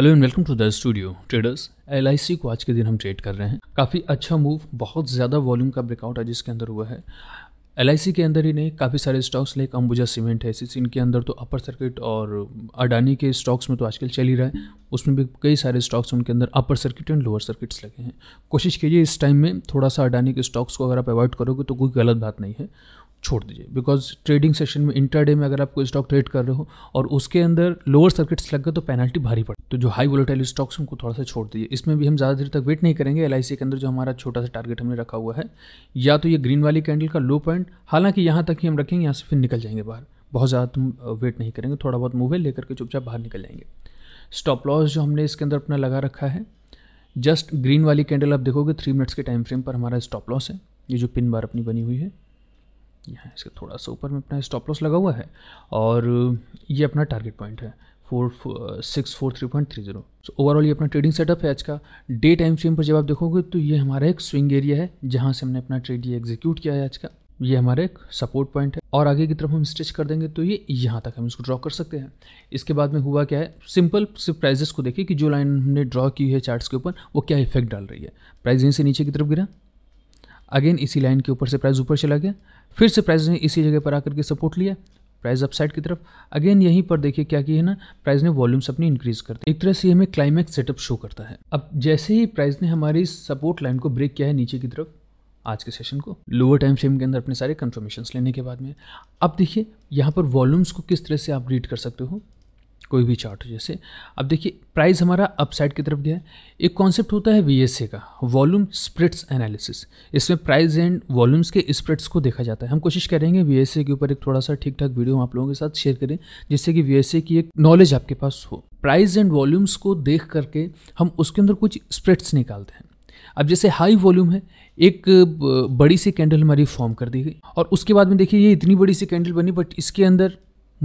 Hello and welcome to the studio traders एल को आज के दिन हम ट्रेड कर रहे हैं काफ़ी अच्छा मूव बहुत ज़्यादा वॉल्यूम का ब्रेकआउट आज इसके अंदर हुआ है एल के अंदर ही नहीं काफ़ी सारे स्टॉक्स लाइक अंबुजा सीमेंट है सी इनके अंदर तो अपर सर्किट और अडानी के स्टॉक्स में तो आजकल चल ही रहा है उसमें भी कई सारे स्टॉक्स उनके अंदर upper circuit and lower circuits लगे हैं कोशिश कीजिए इस टाइम में थोड़ा सा अडानी के स्टॉक्स को अगर आप अवॉइड करोगे तो कोई गलत बात नहीं है छोड़ दीजिए बिकॉज ट्रेडिंग सेशन में इंटरडे में अगर आप कोई स्टॉक ट्रेड कर रहे हो और उसके अंदर लोअर सर्किट्स लग गए तो पेनल्टी भारी पड़े तो जो हाई वोलेटाइल स्टॉक्स उनको थोड़ा सा छोड़ दीजिए इसमें भी हम ज़्यादा देर तक वेट नहीं करेंगे एल के अंदर जो हमारा छोटा सा टारगेट हमने रखा हुआ है या तो ये ग्रीन वाली कैंडल का लो पॉइंट हालांकि यहाँ तक ही हम रखेंगे यहाँ से फिर निकल जाएंगे बाहर बहुत ज़्यादा तुम वेट नहीं करेंगे थोड़ा बहुत मूव है लेकर के चुपचाप बाहर निकल जाएंगे स्टॉप लॉस जो हमने इसके अंदर अपना लगा रखा है जस्ट ग्रीन वाली कैंडल आप देखोगे थ्री मिनट्स के टाइम फ्रेम पर हमारा स्टॉप लॉस है ये जो पिन बार अपनी बनी हुई है यहाँ इसके थोड़ा सा ऊपर में अपना स्टॉप लॉस लगा हुआ है और ये अपना टारगेट पॉइंट है four six four three point three zero so overall ये अपना ट्रेडिंग सेटअप है आज का डे टाइम फ्रेम पर जब आप देखोगे तो ये हमारा एक स्विंग एरिया है जहाँ से हमने अपना ट्रेड ये एग्जीक्यूट किया है आज का ये हमारा एक सपोर्ट पॉइंट है और आगे की तरफ हम स्टिच कर देंगे तो ये यहाँ तक हम इसको ड्रॉ कर सकते हैं इसके बाद में हुआ क्या है सिंपल सिर्फ प्राइजेस को देखिए कि जो लाइन हमने ड्रॉ की है चार्ट्स के ऊपर वो क्या इफेक्ट डाल रही है प्राइस यहीं से नीचे की तरफ गिरा अगेन इसी लाइन के ऊपर से प्राइस ऊपर चला गया फिर से प्राइस ने इसी जगह पर आकर के सपोर्ट लिया प्राइस अपसाइड की तरफ अगेन यहीं पर देखिए क्या किया है ना प्राइस ने वॉल्यूम्स अपनी इंक्रीज कर एक तरह से हमें क्लाइमैक्स सेटअप शो करता है अब जैसे ही प्राइस ने हमारी सपोर्ट लाइन को ब्रेक किया है नीचे की तरफ आज के सेशन को लोअर टाइम फ्रेम के अंदर अपने सारे कन्फर्मेशन लेने के बाद में अब देखिए यहाँ पर वॉल्यूम्स को किस तरह से आप रीड कर सकते हो कोई भी चार्ट जैसे अब देखिए प्राइस हमारा अपसाइड की तरफ गया है एक कॉन्सेप्ट होता है वी का वॉल्यूम स्प्रिट्स एनालिसिस इसमें प्राइस एंड वॉल्यूम्स के स्प्रिट्स को देखा जाता है हम कोशिश करेंगे वी के ऊपर एक थोड़ा सा ठीक ठाक वीडियो हम आप लोगों के साथ शेयर करें जिससे कि वी की एक नॉलेज आपके पास हो प्राइस एंड वॉल्यूम्स को देख करके हम उसके अंदर कुछ स्प्रिट्स निकालते हैं अब जैसे हाई वॉल्यूम है एक बड़ी सी कैंडल हमारी फॉर्म कर दी गई और उसके बाद में देखिए ये इतनी बड़ी सी कैंडल बनी बट इसके अंदर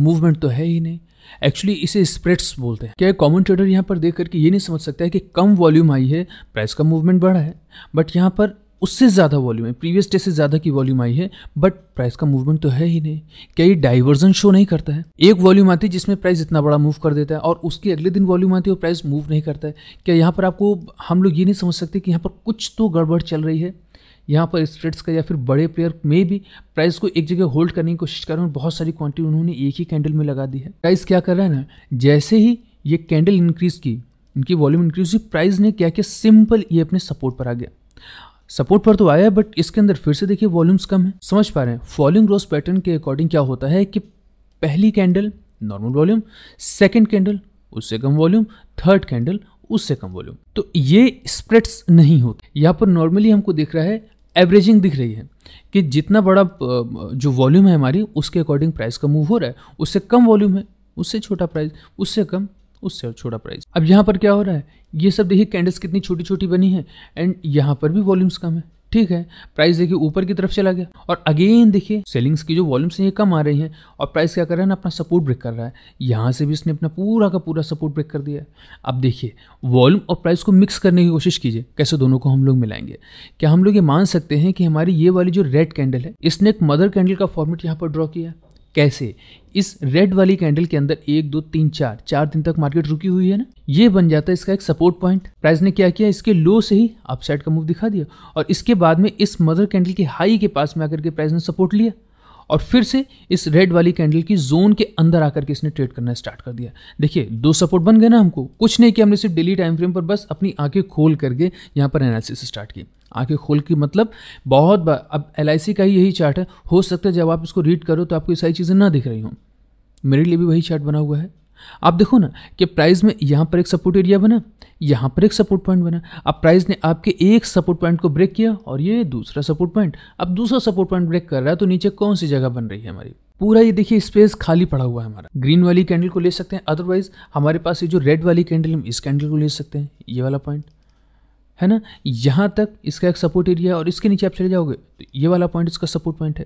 मूवमेंट तो है ही नहीं एक्चुअली इसे स्प्रेड्स बोलते हैं क्या कॉमन ट्रेडर यहाँ पर देख करके ये नहीं समझ सकता है कि कम वॉल्यूम आई है प्राइस का मूवमेंट बढ़ा है बट यहाँ पर उससे ज़्यादा वॉल्यूम है प्रीवियस डे से ज़्यादा की वॉल्यूम आई है बट प्राइस का मूवमेंट तो है ही नहीं क्या ये डाइवर्जन शो नहीं करता है एक वॉल्यूम आती है जिसमें प्राइस इतना बड़ा मूव कर देता है और उसके अगले दिन वॉल्यूम आती है और प्राइस मूव नहीं करता है क्या यहाँ पर आपको हम लोग ये नहीं समझ सकते कि यहाँ पर कुछ तो गड़बड़ चल रही है यहाँ पर स्ट्रेट्स का या फिर बड़े प्लेयर में भी प्राइस को एक जगह होल्ड करने की कोशिश कर रहे हैं बहुत सारी क्वांटिटी उन्होंने एक ही कैंडल में लगा दी है प्राइस क्या कर रहा है ना जैसे ही ये कैंडल इंक्रीज की इनकी वॉल्यूम इंक्रीज हुई प्राइस ने क्या किया सिंपल ये अपने सपोर्ट पर आ गया सपोर्ट पर तो आया बट इसके अंदर फिर से देखिए वॉल्यूम्स कम है समझ पा रहे हैं फॉलोइंग रोज पैटर्न के अकॉर्डिंग क्या होता है कि पहली candle normal volume second candle उससे कम वॉल्यूम थर्ड कैंडल उससे कम वॉल्यूम तो ये स्प्रेड्स नहीं होते यहाँ पर नॉर्मली हमको दिख रहा है एवरेजिंग दिख रही है कि जितना बड़ा जो वॉल्यूम है हमारी उसके अकॉर्डिंग प्राइस का मूव हो रहा है उससे कम वॉल्यूम है उससे छोटा प्राइस उससे कम उससे छोटा प्राइस अब यहाँ पर क्या हो रहा है ये सब देखिए कैंडल्स कितनी छोटी छोटी बनी है एंड यहाँ पर भी वॉल्यूम्स कम है ठीक है प्राइस देखिए ऊपर की तरफ चला गया और अगेन देखिए सेलिंग्स की जो वॉल्यूम्स हैं ये कम आ रही हैं और प्राइस क्या कर रहा है ना अपना सपोर्ट ब्रेक कर रहा है यहाँ से भी इसने अपना पूरा का पूरा सपोर्ट ब्रेक कर दिया है अब देखिए वॉल्यूम और प्राइस को मिक्स करने की कोशिश कीजिए कैसे दोनों को हम लोग मिलाएंगे क्या हम लोग ये मान सकते हैं कि हमारी ये वाली जो रेड कैंडल है इसने एक मदर कैंडल का फॉर्मेट यहाँ पर ड्रॉ किया कैसे इस रेड वाली कैंडल के अंदर एक दो तीन चार चार दिन तक मार्केट रुकी हुई है ना ये बन जाता है इसका एक सपोर्ट पॉइंट प्राइस ने क्या किया इसके लो से ही अपसाइड का मूव दिखा दिया और इसके बाद में इस मदर कैंडल के हाई के पास में आकर के प्राइस ने सपोर्ट लिया और फिर से इस रेड वाली कैंडल की जोन के अंदर आकर के इसने ट्रेड करना स्टार्ट कर दिया देखिए दो सपोर्ट बन गए ना हमको कुछ नहीं किया हमने सिर्फ डेली टाइम फ्रेम पर बस अपनी आंखें खोल करके यहाँ पर एनालिसिस स्टार्ट की आंखें खोल की मतलब बहुत अब एल का ही यही चार्ट है हो सकता है जब आप इसको रीड करो तो आपको ये सारी चीज़ें ना दिख रही हों मेरे लिए भी वही चार्ट बना हुआ है आप देखो ना कि प्राइस में यहाँ पर एक सपोर्ट एरिया बना यहाँ पर एक सपोर्ट पॉइंट बना अब प्राइस ने आपके एक सपोर्ट पॉइंट को ब्रेक किया और ये दूसरा सपोर्ट पॉइंट अब दूसरा सपोर्ट पॉइंट ब्रेक कर रहा है तो नीचे कौन सी जगह बन रही है हमारी पूरा ये देखिए स्पेस खाली पड़ा हुआ है हमारा ग्रीन वाली कैंडल को ले सकते हैं अदरवाइज हमारे पास ये जो रेड वाली कैंडल हम इस कैंडल को ले सकते हैं ये वाला पॉइंट है ना यहाँ तक इसका एक सपोर्ट एरिया है और इसके नीचे आप चले जाओगे तो ये वाला पॉइंट इसका सपोर्ट पॉइंट है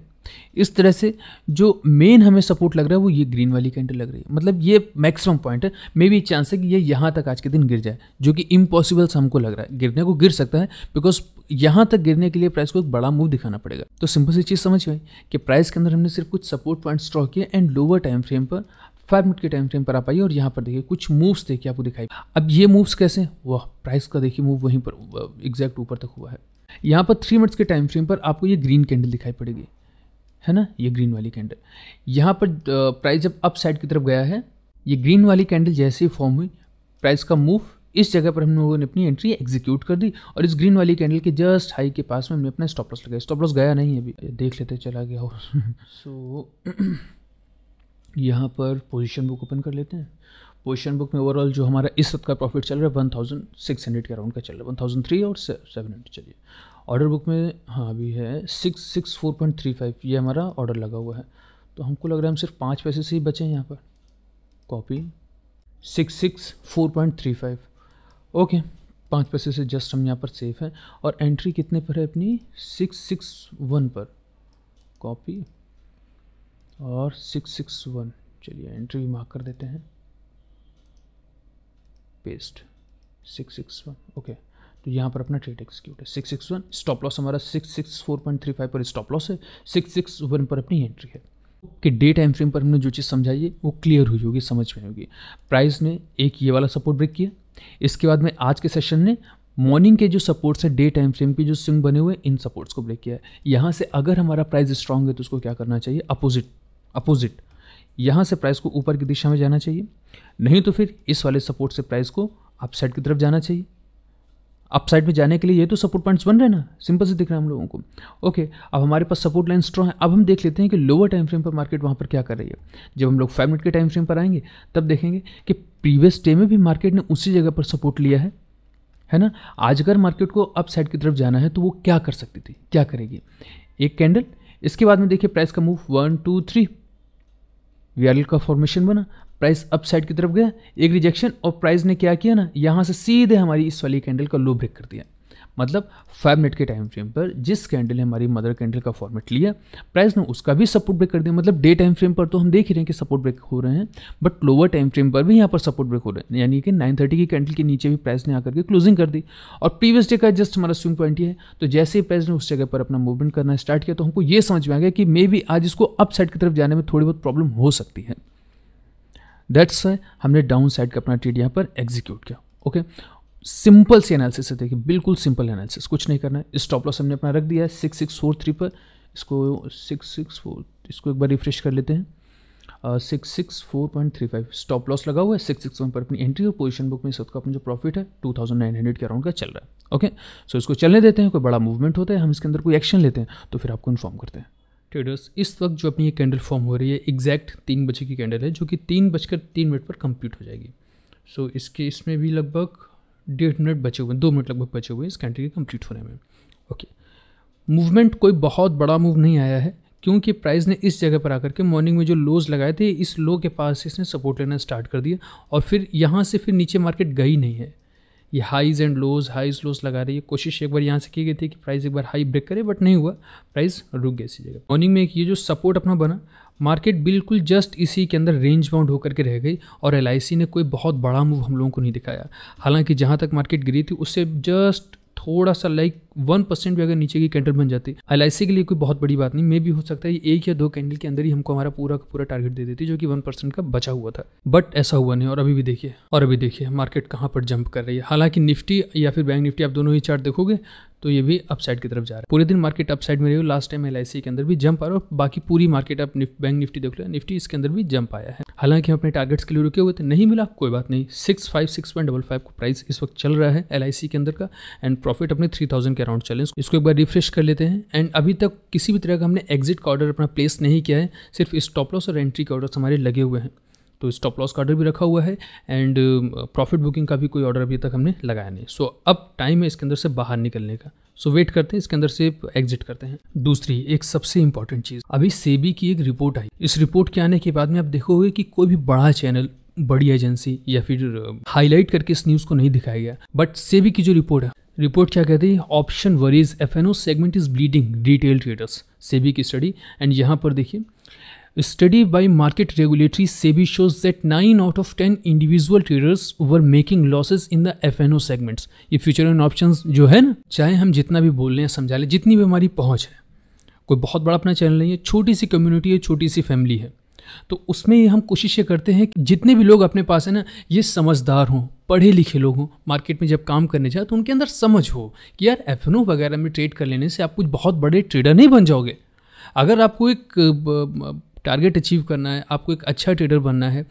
इस तरह से जो मेन हमें सपोर्ट लग रहा है वो ये ग्रीन वाली कैंडल लग रही है मतलब ये मैक्सिमम पॉइंट है मे बी चांस है कि ये यहाँ तक आज के दिन गिर जाए जो कि इम्पॉसिबल्स हमको लग रहा है गिरने को गिर सकता है बिकॉज यहाँ तक गिरने के लिए प्राइस को एक बड़ा मूव दिखाना पड़ेगा तो सिंपल सी चीज़ समझ में कि प्राइस के अंदर हमने सिर्फ कुछ सपोर्ट पॉइंट स्ट्रॉ किए एंड लोअर टाइम फ्रेम पर फाइव मिनट के टाइम फ्रेम पर आप आइए और यहाँ पर देखिए कुछ मूव्स देखिए आपको दिखाई अब ये मूव्स कैसे वह प्राइस का देखिए मूव वहीं पर एग्जैक्ट ऊपर तक हुआ है यहाँ पर थ्री मिनट्स के टाइम फ्रेम पर आपको ये ग्रीन कैंडल दिखाई पड़ेगी है ना ये ग्रीन वाली कैंडल यहाँ पर प्राइस जब अप साइड की तरफ गया है ये ग्रीन वाली कैंडल जैसे ही फॉर्म हुई प्राइस का मूव इस जगह पर हम लोगों ने अपनी एंट्री एग्जीक्यूट कर दी और इस ग्रीन वाली कैंडल के जस्ट हाई के पास में हमने अपना स्टॉप लॉस लगाया स्टॉप लॉस गया नहीं अभी देख लेते चला गया हो सो so, यहाँ पर पोजीशन बुक ओपन कर लेते हैं पोजीशन बुक में ओवरऑल जो हमारा इस वक्त का प्रॉफिट चल रहा है वन थाउजेंड सिक्स हंड्रेड के अराउंड का चल रहा है वन थाउजेंड थ्री और सेवन हंड्रेड चलिए ऑर्डर बुक में हाँ अभी है six six four point three five ये हमारा ऑर्डर लगा हुआ है तो हमको लग रहा है हम सिर्फ पाँच पैसे से ही बचे हैं यहाँ पर copy six six four point three five okay पाँच पैसे से जस्ट हम यहाँ पर सेफ हैं और एंट्री कितने पर है अपनी सिक्स सिक्स वन पर कॉपी और सिक्स सिक्स वन चलिए एंट्री भी मार्क कर देते हैं paste six six one okay तो यहाँ पर अपना ट्रेड एक्सिक्यूट है six six one stop loss हमारा six six four point three five पर स्टॉप लॉस है सिक्स सिक्स वन पर अपनी एंट्री है कि डे टाइम फ्रेम पर हमने जो चीज़ समझाई है वो क्लियर हुई होगी समझ में होगी प्राइस ने एक ये वाला सपोर्ट ब्रेक किया इसके बाद में आज के सेशन ने मॉर्निंग के जो सपोर्ट्स हैं डे टाइम फ्रेम के जो स्विंग बने हुए इन सपोर्ट्स को ब्रेक किया है यहाँ से अगर हमारा प्राइस स्ट्रांग है तो उसको क्या करना चाहिए अपोजिट अपोजिट यहाँ से प्राइस को ऊपर की दिशा में जाना चाहिए नहीं तो फिर इस वाले सपोर्ट से प्राइस को अपसाइड की तरफ जाना चाहिए अपसाइड में जाने के लिए ये तो सपोर्ट पॉइंट्स बन रहे हैं ना सिंपल से दिख रहा है हम लोगों को ओके अब हमारे पास सपोर्ट लाइन स्ट्रॉ है अब हम देख लेते हैं कि लोअर टाइम फ्रेम पर मार्केट वहाँ पर क्या कर रही है जब हम लोग फाइव मिनट के टाइम फ्रेम पर आएंगे तब देखेंगे कि प्रीवियस डे में भी मार्केट ने उसी जगह पर सपोर्ट लिया है है ना आज अगर मार्केट को अप साइड की तरफ जाना है तो वो क्या कर सकती थी क्या करेगी एक कैंडल इसके बाद में देखिए प्राइस का move one two three V का फॉर्मेशन बना प्राइस अपसाइड की तरफ गया एक रिजेक्शन और प्राइस ने क्या किया ना यहाँ से सीधे हमारी इस वाली कैंडल का लो ब्रेक कर दिया मतलब फाइव मिनट के टाइम फ्रेम पर जिस कैंडल ने हमारी मदर कैंडल का फॉर्मेट लिया प्राइस ने उसका भी सपोर्ट ब्रेक कर दिया मतलब डे टाइम फ्रेम पर तो हम देख ही रहे हैं कि सपोर्ट ब्रेक हो रहे हैं बट लोअर टाइम फ्रेम पर भी यहाँ पर सपोर्ट ब्रेक हो रहे हैं यानी कि नाइन थर्टी की कैंडल के नीचे भी प्राइस ने आकर के क्लोजिंग कर दी और प्रीवियस डे का जस्ट हमारा स्विंग पॉइंट है तो जैसे ही प्राइस ने उस जगह पर अपना मूवमेंट करना स्टार्ट किया तो हमको ये समझ में आ गया कि मे बी आज इसको अप साइड की तरफ जाने में थोड़ी बहुत प्रॉब्लम हो सकती है दैट्स हमने डाउन साइड का अपना ट्रेड यहाँ पर एग्जीक्यूट किया ओके okay? सिंपल सी एनालिसिस है देखिए बिल्कुल सिंपल एनालिसिस कुछ नहीं करना है स्टॉप लॉस हमने अपना रख दिया है सिक्स सिक्स फोर थ्री पर इसको सिक्स सिक्स फोर इसको एक बार रिफ्रेश कर लेते हैं six six four point three five stop loss लगा हुआ है सिक्स सिक्स वन पर अपनी एंट्री और पोजीशन बुक में इस का अपना जो प्रॉफिट है टू थाउजेंड नाइन हंड्रेड के अराउंड का चल रहा है ओके सो इसको चलने देते हैं कोई बड़ा मूवमेंट होता है हम इसके अंदर कोई एक्शन लेते हैं तो फिर आपको इन्फॉर्म करते हैं ट्रेडर्स इस वक्त जो अपनी ये कैंडल फॉर्म हो रही है एग्जैक्ट तीन बजे की कैंडल है जो कि तीन बजकर तीन मिनट पर कंप्लीट हो जाएगी सो so, इसके इसमें भी लगभग डेढ़ मिनट बचे हुए हैं दो मिनट लगभग बचे हुए हैं इस के कंप्लीट होने में ओके मूवमेंट कोई बहुत बड़ा मूव नहीं आया है क्योंकि प्राइस ने इस जगह पर आकर के मॉर्निंग में जो लोज लगाए थे इस लो के पास इसने सपोर्ट लेना स्टार्ट कर दिया और फिर यहाँ से फिर नीचे मार्केट गई नहीं है ये highs and lows highs lows लगा रही है कोशिश एक बार यहाँ से की गई थी कि प्राइस एक बार हाई ब्रेक करे बट नहीं हुआ प्राइस रुक गया इसी जगह मॉर्निंग में एक ये जो सपोर्ट अपना बना मार्केट बिल्कुल जस्ट इसी के अंदर रेंज बाउंड होकर के रह गई और एल ने कोई बहुत बड़ा मूव हम लोगों को नहीं दिखाया हालांकि जहाँ तक मार्केट गिरी थी उससे जस्ट थोड़ा सा लाइक वन परसेंट भी अगर नीचे की कैंडल बन जाती एल के लिए कोई बहुत बड़ी बात नहीं मे भी हो सकता है एक या दो कैंडल के अंदर ही हमको हमारा पूरा का पूरा टारगेट दे देती जो कि वन परसेंट का बचा हुआ था बट ऐसा हुआ नहीं और अभी भी देखिए और अभी देखिए मार्केट कहाँ पर जंप कर रही है हालांकि निफ्टी या फिर बैंक निफ्टी आप दोनों ही चार्ट देखोगे तो ये भी अपसाइड की तरफ जा रहा है पूरे दिन मार्केट अपसाइड में रही हो लास्ट टाइम एल के अंदर भी जंप आ रहा है बाकी पूरी मार्केट आप निफ, बैंक निफ्टी देख लो निफ्टी इसके अंदर भी जंप आया है हालांकि हम अपने टारगेट्स के लिए रुके हुए थे नहीं मिला कोई बात नहीं six five six point double five का प्राइस इस वक्त चल रहा है एल के अंदर का एंड प्रॉफिट अपने थ्री के अराउंड चैलेंज इसको एक बार रिफ्रेश कर लेते हैं एंड अभी तक किसी भी तरह का हमने एग्जिट का ऑर्डर अपना प्लेस नहीं किया है सिर्फ स्टॉप लॉस और एंट्री के ऑर्डर हमारे लगे हुए हैं तो स्टॉप लॉस का ऑर्डर भी रखा हुआ है एंड प्रॉफिट बुकिंग का भी कोई ऑर्डर अभी तक हमने लगाया नहीं सो so, अब टाइम है इसके अंदर से बाहर निकलने का सो so, वेट करते हैं इसके अंदर से एग्जिट करते हैं दूसरी एक सबसे इंपॉर्टेंट चीज़ अभी सेबी की एक रिपोर्ट आई इस रिपोर्ट के आने के बाद में आप देखोगे कि कोई भी बड़ा चैनल बड़ी एजेंसी या फिर हाईलाइट uh, करके इस न्यूज़ को नहीं दिखाया गया बट सेबी की जो रिपोर्ट है रिपोर्ट क्या कहती है option worries F N O segment is bleeding retail traders SEBI की स्टडी एंड यहाँ पर देखिए study market regulatory SEBI shows that nine out of ten individual traders were making losses in the F N O segments ये future and option जो है ना चाहे हम जितना भी बोल लें समझा लें जितनी भी हमारी पहुँच है कोई बहुत बड़ा अपना चैनल नहीं है छोटी सी कम्युनिटी है छोटी सी फैमिली है तो उसमें हम कोशिश ये करते हैं कि जितने भी लोग अपने पास हैं ना ये समझदार हों पढ़े लिखे लोग हों मार्केट में जब काम करने जाए तो उनके अंदर समझ हो कि यार एफ वगैरह में ट्रेड कर लेने से आप कुछ बहुत बड़े ट्रेडर नहीं बन जाओगे अगर आपको एक टारगेट अचीव करना है आपको एक अच्छा ट्रेडर बनना है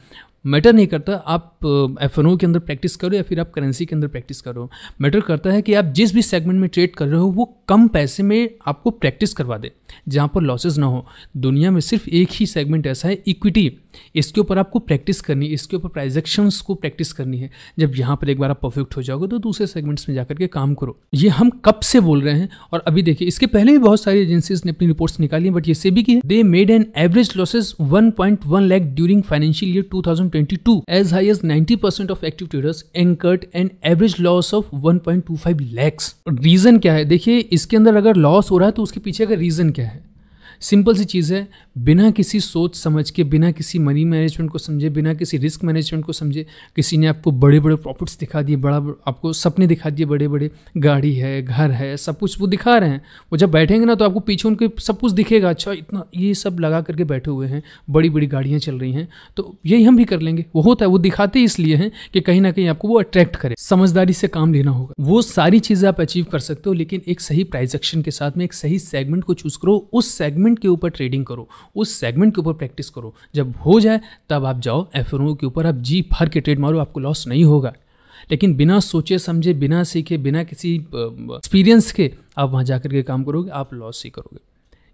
मैटर नहीं करता आप एफ के अंदर प्रैक्टिस करो या फिर आप करेंसी के अंदर प्रैक्टिस करो मैटर करता है कि आप जिस भी सेगमेंट में ट्रेड कर रहे हो वो कम पैसे में आपको प्रैक्टिस करवा दे जहाँ पर लॉसेज ना हो दुनिया में सिर्फ एक ही सेगमेंट ऐसा है इक्विटी इसके ऊपर आपको प्रैक्टिस करनी है इसके ऊपर प्राइजेक्शंस को प्रैक्टिस करनी है जब यहाँ पर एक बार आप परफेक्ट हो जाओगे तो दूसरे सेगमेंट्स में जाकर के काम करो ये हम कब से बोल रहे हैं और अभी देखिए इसके पहले भी बहुत सारी एजेंसीज ने अपनी रिपोर्ट्स निकाली बट ये से भी की they made an average losses one point one lakh during financial year two thousand twenty two as high as ninety percent of active traders incurred and average loss of one point two five lakhs reason क्या है देखिए इसके अंदर अगर loss हो रहा है तो उसके पीछे का रीजन क्या है सिंपल सी चीज़ है बिना किसी सोच समझ के बिना किसी मनी मैनेजमेंट को समझे बिना किसी रिस्क मैनेजमेंट को समझे किसी ने आपको बड़े बड़े प्रॉफिट्स दिखा दिए बड़ा आपको सपने दिखा दिए बड़े बड़े गाड़ी है घर है सब कुछ वो दिखा रहे हैं वो जब बैठेंगे ना तो आपको पीछे उनके सब कुछ दिखेगा अच्छा इतना ये सब लगा करके बैठे हुए हैं बड़ी बड़ी गाड़ियाँ चल रही हैं तो यही हम भी कर लेंगे वो होता है वो दिखाते इसलिए हैं कि कहीं ना कहीं आपको वो अट्रैक्ट करे समझदारी से काम लेना होगा वो सारी चीज़ें आप अचीव कर सकते हो लेकिन एक सही प्राइजेक्शन के साथ में एक सही सेगमेंट को चूज करो उस सेगमेंट सेगमेंट के ऊपर ट्रेडिंग करो उस सेगमेंट के ऊपर प्रैक्टिस करो जब हो जाए तब आप जाओ एफ के ऊपर आप जी भर के ट्रेड मारो आपको लॉस नहीं होगा लेकिन बिना सोचे समझे बिना सीखे बिना किसी एक्सपीरियंस के आप वहाँ जा के काम करोगे आप लॉस ही करोगे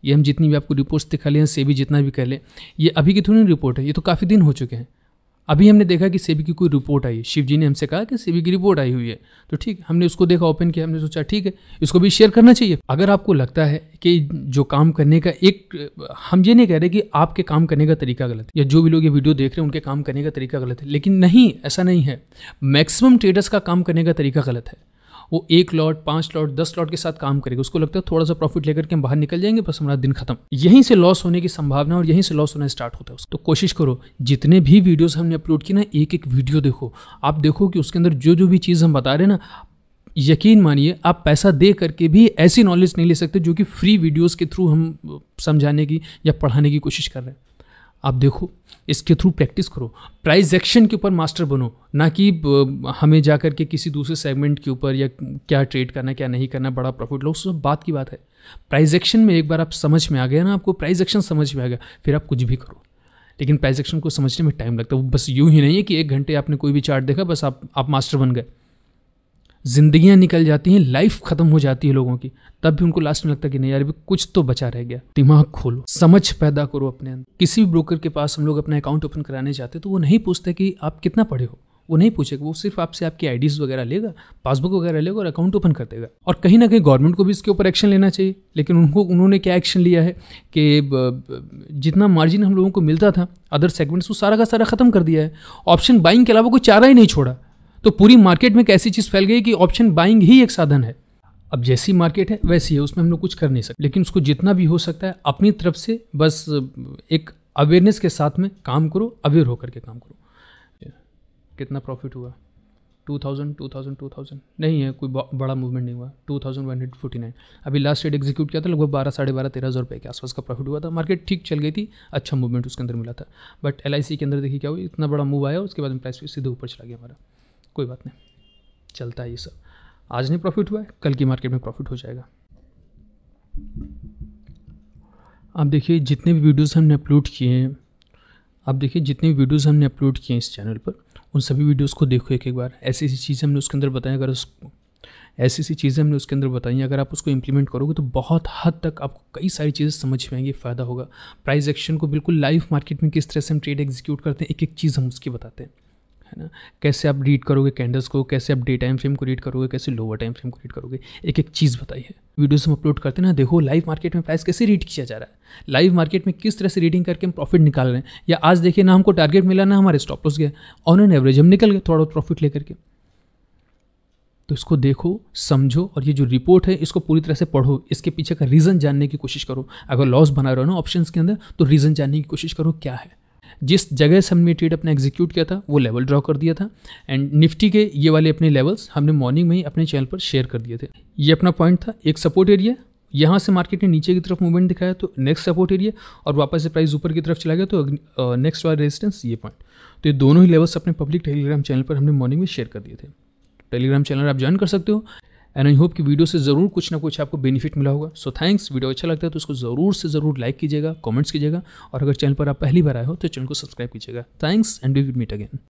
ये हम जितनी भी आपको रिपोर्ट्स दिखा लें से भी जितना भी कह लें ये अभी की थोड़ी रिपोर्ट है ये तो काफ़ी दिन हो चुके हैं अभी हमने देखा कि सेबी की कोई रिपोर्ट आई है शिव जी ने हमसे कहा कि सेबी की रिपोर्ट आई हुई है तो ठीक हमने उसको देखा ओपन किया हमने सोचा ठीक है इसको भी शेयर करना चाहिए अगर आपको लगता है कि जो काम करने का एक हम ये नहीं कह रहे कि आपके काम करने का तरीका गलत है या जो भी लोग ये वीडियो देख रहे हैं उनके काम करने का तरीका गलत है लेकिन नहीं ऐसा नहीं है मैक्सिमम ट्रेडर्स का काम करने का तरीका गलत है वो एक लॉट पांच लॉट दस लॉट के साथ काम करेगा उसको लगता है थोड़ा सा प्रॉफिट लेकर के हम बाहर निकल जाएंगे बस हमारा दिन खत्म यहीं से लॉस होने की संभावना और यहीं से लॉस होना स्टार्ट होता है तो कोशिश करो जितने भी वीडियोज़ हमने अपलोड की ना एक एक वीडियो देखो आप देखो कि उसके अंदर जो जो भी चीज़ हम बता रहे हैं ना यकीन मानिए आप पैसा दे करके भी ऐसी नॉलेज नहीं ले सकते जो कि फ्री वीडियोस के थ्रू हम समझाने की या पढ़ाने की कोशिश कर रहे हैं आप देखो इसके थ्रू प्रैक्टिस करो प्राइज एक्शन के ऊपर मास्टर बनो ना कि हमें जा कर के किसी दूसरे सेगमेंट के ऊपर या क्या ट्रेड करना क्या नहीं करना बड़ा प्रॉफिट लो सब बात की बात है प्राइज एक्शन में एक बार आप समझ में आ गया ना आपको प्राइज एक्शन समझ में आ गया फिर आप कुछ भी करो लेकिन प्राइज एक्शन को समझने में टाइम लगता है वो बस यूँ ही नहीं है कि एक घंटे आपने कोई भी चार्ट देखा बस आप आप मास्टर बन गए जिंदगियां निकल जाती हैं लाइफ ख़त्म हो जाती है लोगों की तब भी उनको लास्ट में लगता है कि नहीं यार अभी कुछ तो बचा रह गया दिमाग खोलो समझ पैदा करो अपने अंदर किसी भी ब्रोकर के पास हम लोग अपना अकाउंट ओपन कराने जाते तो वो नहीं पूछते कि आप कितना पढ़े हो वो नहीं पूछेगा वो सिर्फ आपसे आपकी आईडीज वगैरह लेगा पासबुक वगैरह लेगा और अकाउंट ओपन कर देगा और कहीं ना कहीं गवर्नमेंट को भी इसके ऊपर एक्शन लेना चाहिए लेकिन उनको उन्होंने क्या एक्शन लिया है कि जितना मार्जिन हम लोगों को मिलता था अदर सेगमेंट्स वो सारा का सारा ख़त्म कर दिया है ऑप्शन बाइंग के अलावा कोई चारा ही नहीं छोड़ा तो पूरी मार्केट में एक ऐसी चीज़ फैल गई कि ऑप्शन बाइंग ही एक साधन है अब जैसी मार्केट है वैसी है उसमें हम लोग कुछ कर नहीं सकते लेकिन उसको जितना भी हो सकता है अपनी तरफ से बस एक अवेयरनेस के साथ में काम करो अवेयर होकर के काम करो कितना प्रॉफिट हुआ two thousand two thousand two thousand नहीं है कोई बड़ा मूवमेंट नहीं हुआ two thousand one hundred forty nine अभी लास्ट डेट एग्जीक्यूट किया था लगभग बारह साढ़े बारह तेरह हज़ार रुपये के आसपास का प्रॉफिट हुआ था मार्केट ठीक चल गई थी अच्छा मूवमेंट उसके अंदर मिला था बट एल के अंदर देखिए क्या हुआ इतना बड़ा मूव आया उसके बाद में प्राइस सीधे ऊपर चला गया हमारा कोई बात नहीं चलता है ये सब आज नहीं प्रॉफिट हुआ है कल की मार्केट में प्रॉफिट हो जाएगा आप देखिए जितने भी वीडियोस हमने अपलोड किए हैं आप देखिए जितने भी वीडियोस हमने अपलोड किए हैं इस चैनल पर उन सभी वीडियोस को देखो एक एक बार ऐसी ऐसी चीज़ें हमने उसके अंदर बताई अगर उसको ऐसी ऐसी चीज़ें हमने उसके अंदर बताई अगर आप उसको इम्प्लीमेंट करोगे तो बहुत हद तक आपको कई सारी चीज़ें समझ में आएंगी फ़ायदा होगा प्राइस एक्शन को बिल्कुल लाइव मार्केट में किस तरह से हम ट्रेड एग्जीक्यूट करते हैं एक एक चीज़ हम उसकी बताते हैं है ना कैसे आप रीड करोगे कैंडल्स को कैसे आप डे टाइम फ्रेम को रीड करोगे कैसे लोअर टाइम फ्रेम को रीड करोगे एक एक चीज़ बताई है वीडियोस हम अपलोड करते हैं ना देखो लाइव मार्केट में प्राइस कैसे रीड किया जा रहा है लाइव मार्केट में किस तरह से रीडिंग करके हम प्रॉफिट निकाल रहे हैं या आज देखिए ना हमको टारगेट मिला ना हमारे स्टॉप लॉस गया ऑन एन एवरेज हम निकल गए थोड़ा बहुत प्रॉफिट लेकर के तो इसको देखो समझो और ये जो रिपोर्ट है इसको पूरी तरह से पढ़ो इसके पीछे का रीज़न जानने की कोशिश करो अगर लॉस बना रहे हो ना ऑप्शंस के अंदर तो रीज़न जानने की कोशिश करो क्या है जिस जगह से हमने ट्रेड अपना एग्जीक्यूट किया था वो लेवल ड्रॉ कर दिया था एंड निफ्टी के ये वाले अपने लेवल्स हमने मॉर्निंग में ही अपने चैनल पर शेयर कर दिए थे ये अपना पॉइंट था एक सपोर्ट एरिया यहाँ से मार्केट ने नीचे की तरफ मूवमेंट दिखाया तो नेक्स्ट सपोर्ट एरिया और वापस से प्राइस ऊपर की तरफ चला गया तो नेक्स्ट वाला रेजिस्टेंस ये पॉइंट तो ये दोनों ही लेवल्स अपने पब्लिक टेलीग्राम चैनल पर हमने मॉर्निंग में शेयर कर दिए थे टेलीग्राम चैनल आप ज्वाइन कर सकते हो एंड आई होप कि वीडियो से ज़रूर कुछ ना कुछ आपको बेनिफिट मिला होगा सो थैंक्स वीडियो अच्छा लगता है तो उसको ज़रूर से ज़रूर लाइक कीजिएगा कमेंट्स कीजिएगा और अगर चैनल पर आप पहली बार आए हो तो चैनल को सब्सक्राइब कीजिएगा thanks and we will meet again